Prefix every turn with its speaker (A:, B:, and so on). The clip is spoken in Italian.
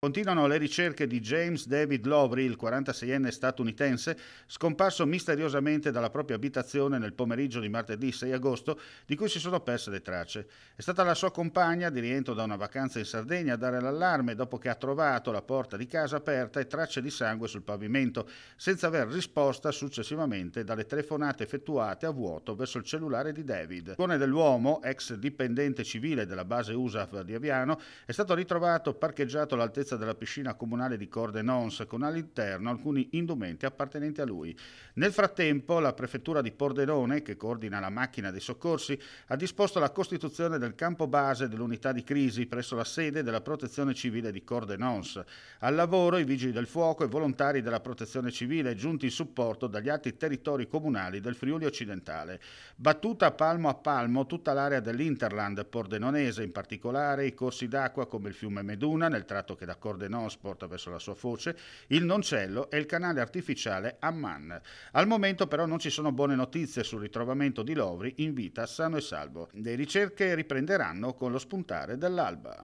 A: Continuano le ricerche di James David Lowry, il 46enne statunitense, scomparso misteriosamente dalla propria abitazione nel pomeriggio di martedì 6 agosto, di cui si sono perse le tracce. È stata la sua compagna, di rientro da una vacanza in Sardegna, a dare l'allarme dopo che ha trovato la porta di casa aperta e tracce di sangue sul pavimento, senza aver risposta successivamente dalle telefonate effettuate a vuoto verso il cellulare di David. Il cuore dell'uomo, ex dipendente civile della base USAF di Aviano, è stato ritrovato parcheggiato all'altezza lunghezza della piscina comunale di Cordenons con all'interno alcuni indumenti appartenenti a lui. Nel frattempo la prefettura di Pordenone, che coordina la macchina dei soccorsi, ha disposto la costituzione del campo base dell'unità di crisi presso la sede della protezione civile di Cordenons. Al lavoro i vigili del fuoco e volontari della protezione civile giunti in supporto dagli altri territori comunali del Friuli occidentale. Battuta palmo a palmo tutta l'area dell'Interland pordenonese, in particolare i corsi d'acqua come il fiume Meduna nel tratto che da Cordenosport porta verso la sua foce, il Noncello e il canale artificiale Amman. Al momento però non ci sono buone notizie sul ritrovamento di Lovri in vita sano e salvo. Le ricerche riprenderanno con lo spuntare dell'alba.